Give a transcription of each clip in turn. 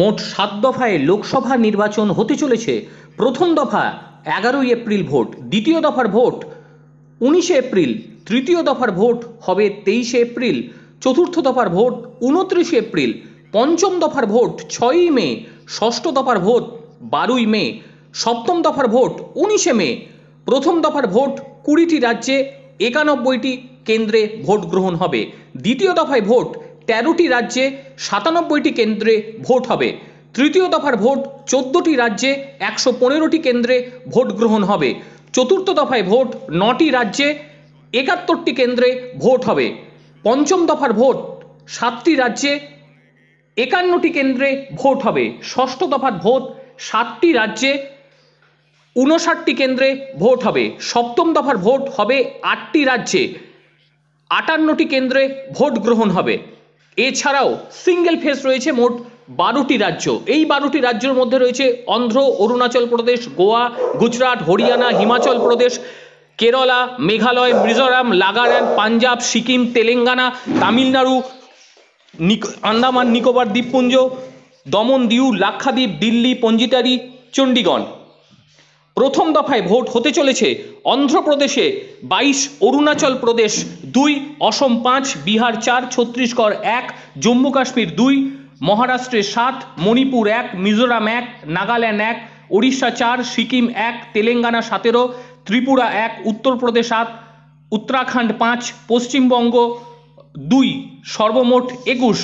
মোট সাত দফায় লোকসভা নির্বাচন হতে চলেছে প্রথম দফা এগারোই এপ্রিল ভোট দ্বিতীয় দফার ভোট উনিশে এপ্রিল তৃতীয় দফার ভোট হবে তেইশে এপ্রিল চতুর্থ দফার ভোট উনত্রিশে এপ্রিল পঞ্চম দফার ভোট ছয়ই মে ষষ্ঠ দফার ভোট বারোই মে সপ্তম দফার ভোট উনিশে মে প্রথম দফার ভোট কুড়িটি রাজ্যে একানব্বইটি কেন্দ্রে ভোট গ্রহণ হবে দ্বিতীয় দফায় ভোট তেরোটি রাজ্যে সাতানব্বইটি কেন্দ্রে ভোট হবে তৃতীয় দফার ভোট চোদ্দটি রাজ্যে একশো পনেরোটি কেন্দ্রে ভোট গ্রহণ হবে চতুর্থ দফায় ভোট নটি রাজ্যে একাত্তরটি কেন্দ্রে ভোট হবে পঞ্চম দফার ভোট সাতটি রাজ্যে একান্নটি কেন্দ্রে ভোট হবে ষষ্ঠ দফার ভোট সাতটি রাজ্যে উনষাটটি কেন্দ্রে ভোট হবে সপ্তম দফার ভোট হবে আটটি রাজ্যে আটান্নটি কেন্দ্রে ভোট গ্রহণ হবে এছাড়াও সিঙ্গেল ফেস রয়েছে মোট বারোটি রাজ্য এই বারোটি রাজ্যের মধ্যে রয়েছে অন্ধ্র অরুণাচল প্রদেশ গোয়া গুজরাট হরিয়ানা হিমাচল প্রদেশ কেরলা মেঘালয় মিজোরাম নাগাল্যান্ড পাঞ্জাব সিকিম তেলেঙ্গানা তামিলনাড়ু আন্দামান নিকোবর দ্বীপপুঞ্জ দমন দিউ লাক্ষাদ্বীপ দিল্লি পঞ্জিটারি চণ্ডীগড় প্রথম দফায় ভোট হতে চলেছে অন্ধ্রপ্রদেশে বাইশ অরুণাচল প্রদেশ দুই অসম পাঁচ বিহার চার ছত্তিশগড় এক জম্মু কাশ্মীর দুই মহারাষ্ট্রে সাত মণিপুর এক মিজোরাম এক নাগাল্যান্ড এক উড়িষ্যা চার সিকিম এক তেলেঙ্গানা সতেরো ত্রিপুরা এক উত্তরপ্রদেশ সাত উত্তরাখণ্ড পাঁচ পশ্চিমবঙ্গ দুই সর্বমোট একুশ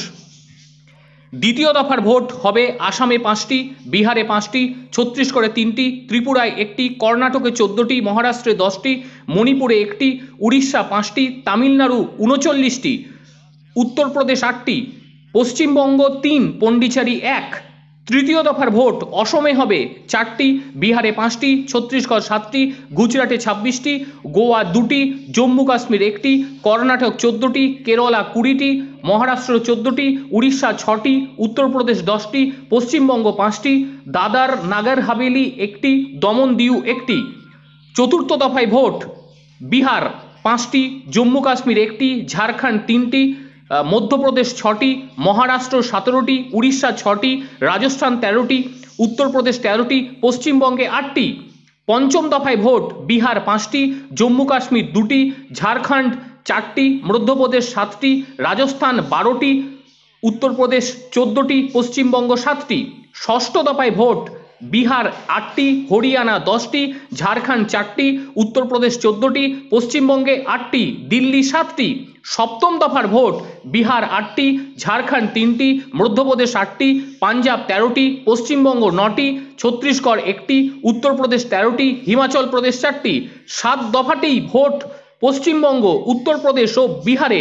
দ্বিতীয় দফার ভোট হবে আসামে পাঁচটি বিহারে পাঁচটি ছত্তিশগড়ে তিনটি ত্রিপুরায় একটি কর্ণাটকে চোদ্দটি মহারাষ্ট্রে দশটি মণিপুরে একটি উড়িষ্যা পাঁচটি তামিলনাড়ু উনচল্লিশটি উত্তরপ্রদেশ আটটি পশ্চিমবঙ্গ তিন পন্ডিচারি এক তৃতীয় দফার ভোট অসমে হবে চারটি বিহারে পাঁচটি ছত্তিশগড় সাতটি গুজরাটে ছাব্বিশটি গোয়া দুটি জম্মু কাশ্মীর একটি কর্ণাটক চোদ্দোটি কেরলা কুড়িটি মহারাষ্ট্র চোদ্দোটি উড়িষ্যা ছটি উত্তরপ্রদেশ দশটি পশ্চিমবঙ্গ পাঁচটি দাদার নাগার হাভেলি একটি দমন দিউ একটি চতুর্থ দফায় ভোট বিহার পাঁচটি জম্মু কাশ্মীর একটি ঝাড়খণ্ড তিনটি মধ্যপ্রদেশ ছটি মহারাষ্ট্র সতেরোটি উড়িষ্যা ছটি রাজস্থান তেরোটি উত্তরপ্রদেশ তেরোটি পশ্চিমবঙ্গে আটটি পঞ্চম দফায় ভোট বিহার পাঁচটি জম্মু কাশ্মীর দুটি ঝাড়খণ্ড চারটি মধ্যপ্রদেশ সাতটি রাজস্থান বারোটি উত্তরপ্রদেশ চোদ্দটি পশ্চিমবঙ্গ সাতটি ষষ্ঠ দফায় ভোট বিহার আটটি হরিয়ানা দশটি ঝাড়খণ্ড চারটি উত্তরপ্রদেশ চোদ্দটি পশ্চিমবঙ্গে আটটি দিল্লি সাতটি সপ্তম দফার ভোট বিহার আটটি ঝাড়খণ্ড তিনটি মধ্যপ্রদেশ আটটি পাঞ্জাব তেরোটি পশ্চিমবঙ্গ নটি ছত্তিশগড় একটি উত্তরপ্রদেশ তেরোটি হিমাচল প্রদেশ চারটি সাত দফাটি ভোট পশ্চিমবঙ্গ উত্তরপ্রদেশ ও বিহারে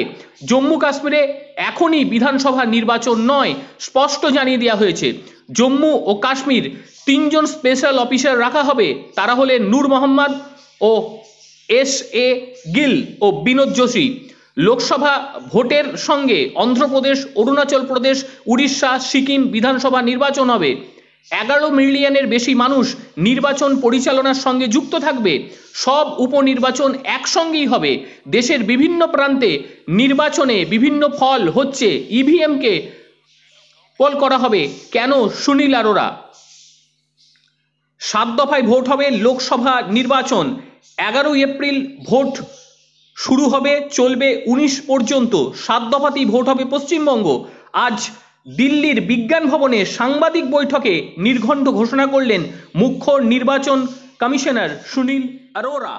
জম্মু কাশ্মীরে এখনই বিধানসভা নির্বাচন নয় স্পষ্ট জানিয়ে দেওয়া হয়েছে জম্মু ও কাশ্মীর তিনজন স্পেশাল অফিসার রাখা হবে তারা হলেন নূর মোহাম্মদ ও এস এ গিল ও বিনোদ যোশী লোকসভা ভোটের সঙ্গে অন্ধ্রপ্রদেশ অরুণাচল প্রদেশ উড়িষ্যা সিকিম বিধানসভা নির্বাচন হবে এগারো মিলিয়নের বেশি মানুষ নির্বাচন পরিচালনার সঙ্গে যুক্ত থাকবে সব উপনির্বাচন একসঙ্গেই হবে দেশের বিভিন্ন প্রান্তে নির্বাচনে বিভিন্ন ফল হচ্ছে ইভিএমকে e পল করা হবে কেন সুনীল আরোরা সাত দফায় ভোট হবে লোকসভা নির্বাচন এগারোই এপ্রিল ভোট শুরু হবে চলবে উনিশ পর্যন্ত সাত দফাতেই ভোট হবে পশ্চিমবঙ্গ আজ দিল্লির বিজ্ঞান ভবনে সাংবাদিক বৈঠকে নির্ঘণ্ট ঘোষণা করলেন মুখ্য নির্বাচন কমিশনার সুনীল অরোরা